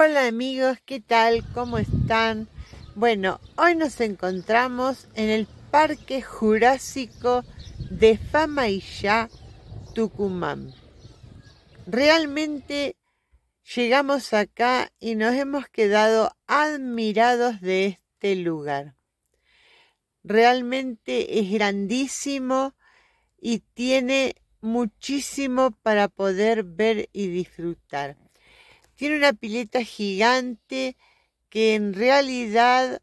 Hola amigos, ¿qué tal? ¿Cómo están? Bueno, hoy nos encontramos en el Parque Jurásico de Ya, Tucumán. Realmente llegamos acá y nos hemos quedado admirados de este lugar. Realmente es grandísimo y tiene muchísimo para poder ver y disfrutar. Tiene una pileta gigante que en realidad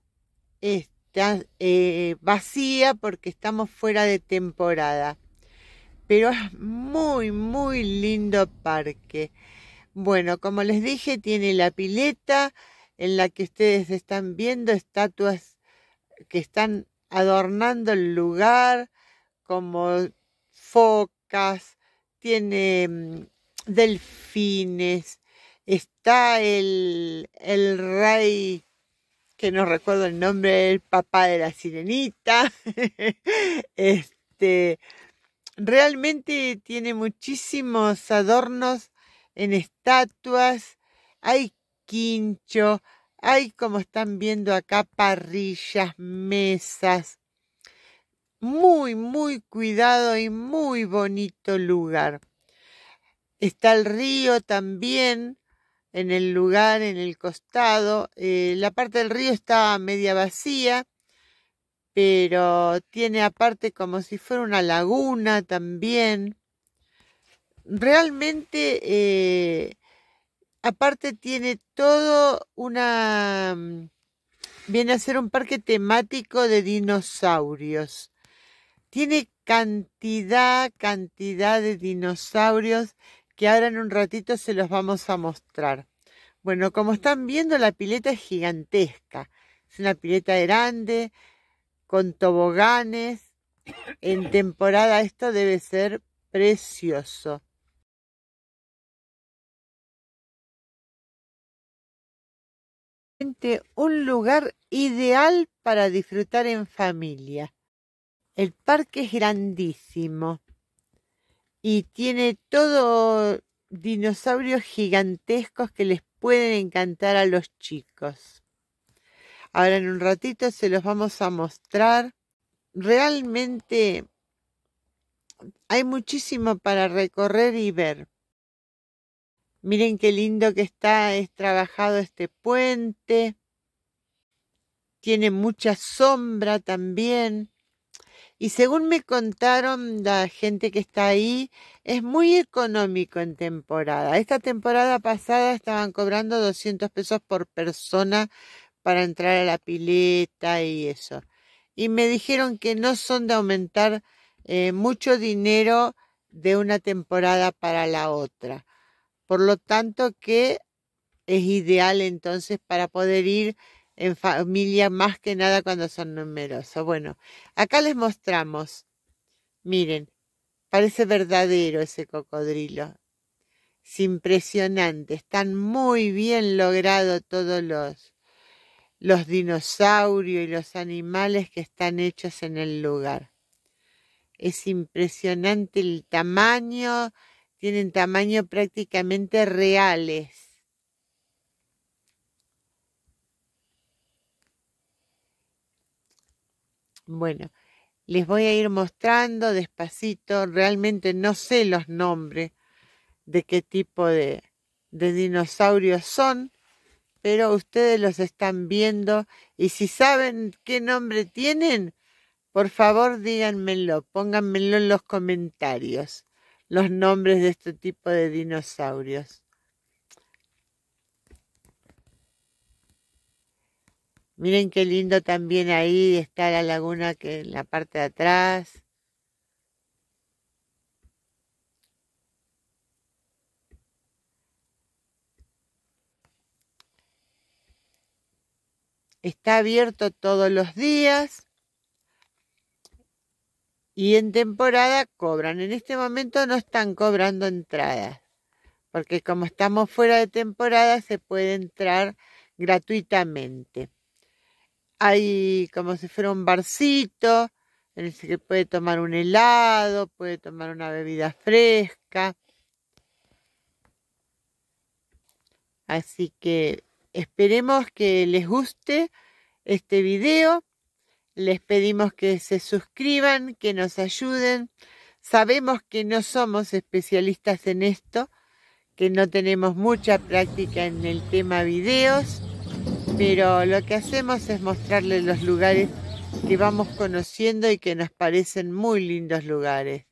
está eh, vacía porque estamos fuera de temporada. Pero es muy, muy lindo parque. Bueno, como les dije, tiene la pileta en la que ustedes están viendo estatuas que están adornando el lugar, como focas, tiene mm, delfines, está el, rey, que no recuerdo el nombre, el papá de la sirenita. este, realmente tiene muchísimos adornos en estatuas, hay quincho, hay como están viendo acá parrillas, mesas. Muy, muy cuidado y muy bonito lugar. Está el río también, en el lugar, en el costado. Eh, la parte del río está media vacía, pero tiene aparte como si fuera una laguna también. Realmente, eh, aparte tiene todo una... Mm, viene a ser un parque temático de dinosaurios. Tiene cantidad, cantidad de dinosaurios que ahora en un ratito se los vamos a mostrar. Bueno, como están viendo, la pileta es gigantesca. Es una pileta grande, con toboganes. En temporada esto debe ser precioso. Un lugar ideal para disfrutar en familia. El parque es grandísimo y tiene todo dinosaurios gigantescos que les pueden encantar a los chicos. Ahora en un ratito se los vamos a mostrar. Realmente hay muchísimo para recorrer y ver. Miren qué lindo que está, es trabajado este puente. Tiene mucha sombra también. Y según me contaron la gente que está ahí, es muy económico en temporada. Esta temporada pasada estaban cobrando 200 pesos por persona para entrar a la pileta y eso. Y me dijeron que no son de aumentar eh, mucho dinero de una temporada para la otra. Por lo tanto que es ideal entonces para poder ir en familia, más que nada cuando son numerosos. Bueno, acá les mostramos, miren, parece verdadero ese cocodrilo. Es impresionante, están muy bien logrados todos los, los dinosaurios y los animales que están hechos en el lugar. Es impresionante el tamaño, tienen tamaño prácticamente reales Bueno, les voy a ir mostrando despacito, realmente no sé los nombres de qué tipo de, dinosaurios son, pero ustedes los están viendo y si saben qué nombre tienen, por favor díganmelo, pónganmelo en los comentarios, los nombres de este tipo de dinosaurios. Miren qué lindo también ahí está la laguna que en la parte de atrás. Está abierto todos los días y en temporada cobran. En este momento no están cobrando entradas, porque como estamos fuera de temporada se puede entrar gratuitamente hay como si fuera un barcito en el que puede tomar un helado, puede tomar una bebida fresca. Así que esperemos que les guste este video. Les pedimos que se suscriban, que nos ayuden. Sabemos que no somos especialistas en esto, que no tenemos mucha práctica en el tema videos pero lo que hacemos es mostrarles los lugares que vamos conociendo y que nos parecen muy lindos lugares.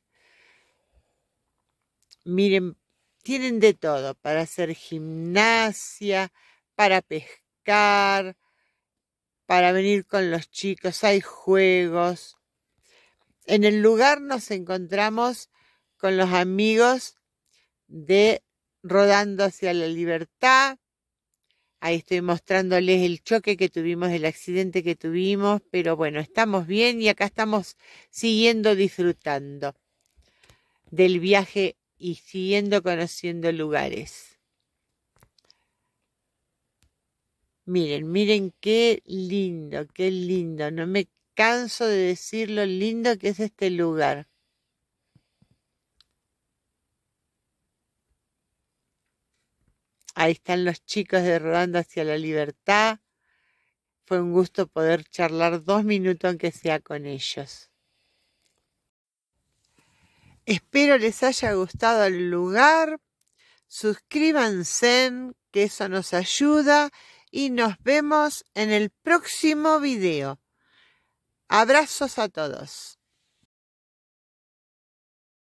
Miren, tienen de todo, para hacer gimnasia, para pescar, para venir con los chicos, hay juegos. En el lugar nos encontramos con los amigos de Rodando hacia la Libertad, Ahí estoy mostrándoles el choque que tuvimos, el accidente que tuvimos, pero bueno, estamos bien y acá estamos siguiendo disfrutando del viaje y siguiendo conociendo lugares. Miren, miren qué lindo, qué lindo. No me canso de decir lo lindo que es este lugar. Ahí están los chicos de Rodando hacia la Libertad. Fue un gusto poder charlar dos minutos aunque sea con ellos. Espero les haya gustado el lugar. Suscríbanse, que eso nos ayuda. Y nos vemos en el próximo video. Abrazos a todos.